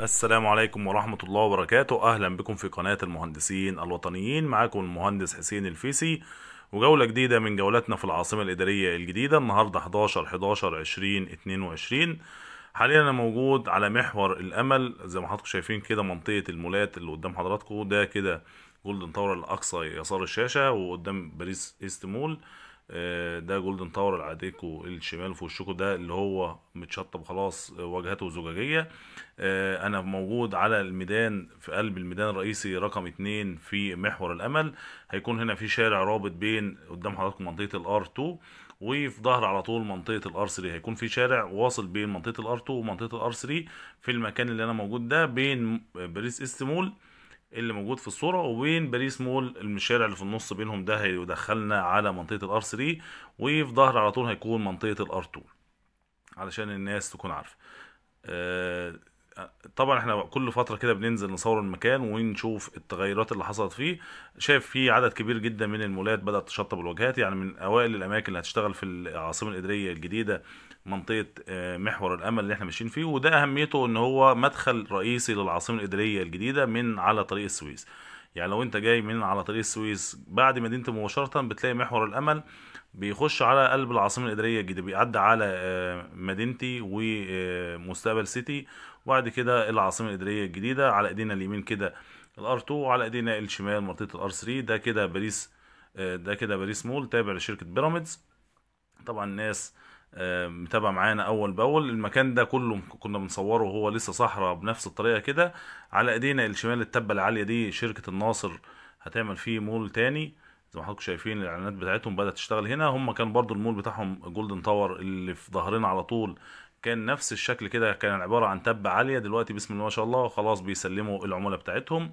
السلام عليكم ورحمة الله وبركاته أهلا بكم في قناة المهندسين الوطنيين معاكم المهندس حسين الفيسي وجولة جديدة من جولتنا في العاصمة الإدارية الجديدة النهاردة 11 11 20 22 حاليا أنا موجود على محور الأمل زي ما حضراتكم شايفين كده منطقة المولات اللي قدام حضراتكم ده كده جولدن تاور الأقصى يسار الشاشة وقدام باريس إيست مول آه، ده جولدن تاور اللي عاديكوا الشمال في وشكوا ده اللي هو متشطب خلاص آه، واجهته زجاجيه آه، انا موجود على الميدان في قلب الميدان الرئيسي رقم اتنين في محور الامل هيكون هنا في شارع رابط بين قدام حضراتكم منطقه الار 2 وفي ظهر على طول منطقه الار 3 هيكون في شارع واصل بين منطقه الار 2 ومنطقه الار 3 في المكان اللي انا موجود ده بين باريس استمول اللي موجود في الصوره وبين باريس مول الشارع اللي في النص بينهم ده هيدخلنا على منطقه الار 3 وفي ظهر على طول هيكون منطقه الار 2 علشان الناس تكون عارفه آه، طبعا احنا كل فتره كده بننزل نصور المكان ونشوف التغيرات اللي حصلت فيه شايف في عدد كبير جدا من المولات بدات تشطب الوجهات يعني من اوائل الاماكن اللي هتشتغل في العاصمه الاداريه الجديده منطقه آه، محور الامل اللي احنا ماشيين فيه وده اهميته ان هو مدخل رئيسي للعاصمه الاداريه الجديده من على طريق السويس يعني لو انت جاي من على طريق السويس بعد مدينتي مباشره بتلاقي محور الامل بيخش على قلب العاصمه الاداريه الجديده بيعدي على آه، مدينتي ومستقبل آه، سيتي وبعد كده العاصمه الاداريه الجديده على ايدينا اليمين كده الار 2 وعلى ايدينا الشمال منطقه الار 3 ده كده باريس ده كده باريس مول تابع لشركه بيراميدز طبعا الناس متابع معانا اول باول المكان ده كله كنا بنصوره وهو لسه صحراء بنفس الطريقه كده على ايدينا الشمال التبه العاليه دي شركه الناصر هتعمل فيه مول تاني زي ما حضراتكم شايفين الاعلانات بتاعتهم بدات تشتغل هنا هم كان برضو المول بتاعهم جولدن تاور اللي في ظهرنا على طول كان نفس الشكل كده كان عباره عن تبه عاليه دلوقتي بسم الله ما شاء الله خلاص بيسلموا العموله بتاعتهم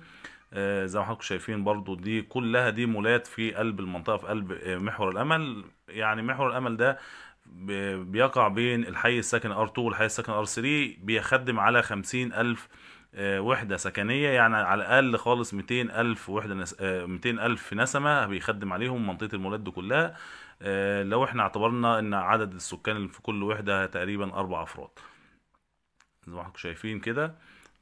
آه، زي ما حضراتكم شايفين برضو دي كلها دي مولات في قلب المنطقه في قلب آه، محور الامل يعني محور الامل ده بيقع بين الحي الساكن ار 2 والحي الساكن ار 3 بيخدم على خمسين ألف آه، وحدة سكنية يعني على الأقل خالص 200 ألف وحدة 200 آه، ألف نسمة بيخدم عليهم منطقة المولد كلها آه، لو احنا اعتبرنا ان عدد السكان في كل وحدة تقريبا أربع أفراد زي ما حضراتكم شايفين كده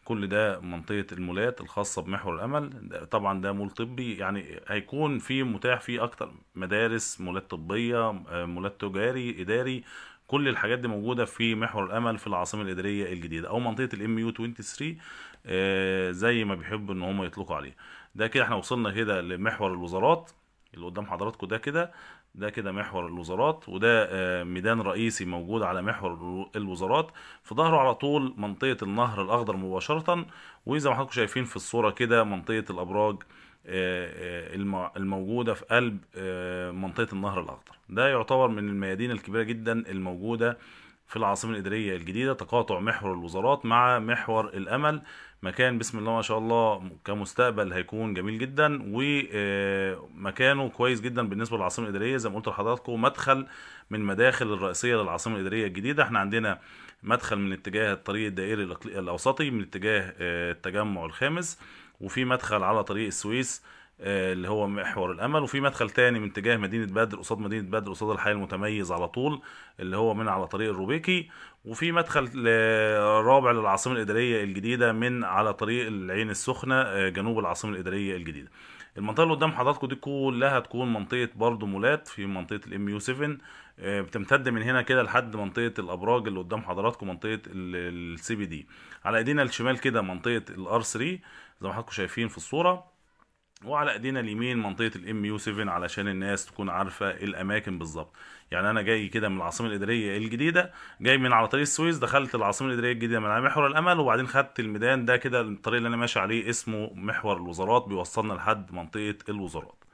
كل ده منطقة المولات الخاصة بمحور الأمل طبعا ده مول طبي يعني هيكون في متاح فيه أكتر مدارس مولات طبية آه، مولات تجاري إداري كل الحاجات دي موجودة في محور الأمل في العاصمة الإدارية الجديدة أو منطقة الـ mu 23 زي ما بيحبوا إن هم يطلقوا عليها ده كده احنا وصلنا كده لمحور الوزارات اللي قدام حضراتكم ده كده ده كده محور الوزارات وده آه، ميدان رئيسي موجود على محور الوزارات في ظهره على طول منطقة النهر الأخضر مباشرة وزي ما حضراتكم شايفين في الصورة كده منطقة الأبراج آه، آه، الموجودة في قلب منطقة النهر الأخضر ده يعتبر من الميادين الكبيرة جدا الموجودة في العاصمة الإدارية الجديدة تقاطع محور الوزارات مع محور الأمل مكان بسم الله ما شاء الله كمستقبل هيكون جميل جدا ومكانه آه، كويس جدا بالنسبة للعاصمة الإدارية زي ما قلت لحضراتكم مدخل من مداخل الرئيسية للعاصمة الإدارية الجديدة احنا عندنا مدخل من اتجاه الطريق الدائري الأوسطي من اتجاه آه، التجمع الخامس وفي مدخل على طريق السويس آه، اللي هو محور الامل وفي مدخل تاني من اتجاه مدينه بدر قصاد مدينه بدر قصاد الحي المتميز على طول اللي هو من على طريق الروبيكي وفي مدخل رابع للعاصمه الاداريه الجديده من على طريق العين السخنه آه، جنوب العاصمه الاداريه الجديده المنطقه اللي قدام حضراتكم دي كلها هتكون منطقه برضو مولات في منطقه الام يو 7 بتمتد من هنا كده لحد منطقه الابراج اللي قدام حضراتكم منطقه السي بي دي على ايدينا الشمال كده منطقه الار 3 زي ما حضراتكم شايفين في الصوره وعلى ايدينا اليمين منطقه الام يو 7 علشان الناس تكون عارفه ايه الاماكن بالظبط يعني انا جاي كده من العاصمه الاداريه الجديده جاي من على طريق السويس دخلت العاصمه الاداريه الجديده من على محور الامل وبعدين خدت الميدان ده كده الطريق اللي انا ماشي عليه اسمه محور الوزارات بيوصلنا لحد منطقه الوزارات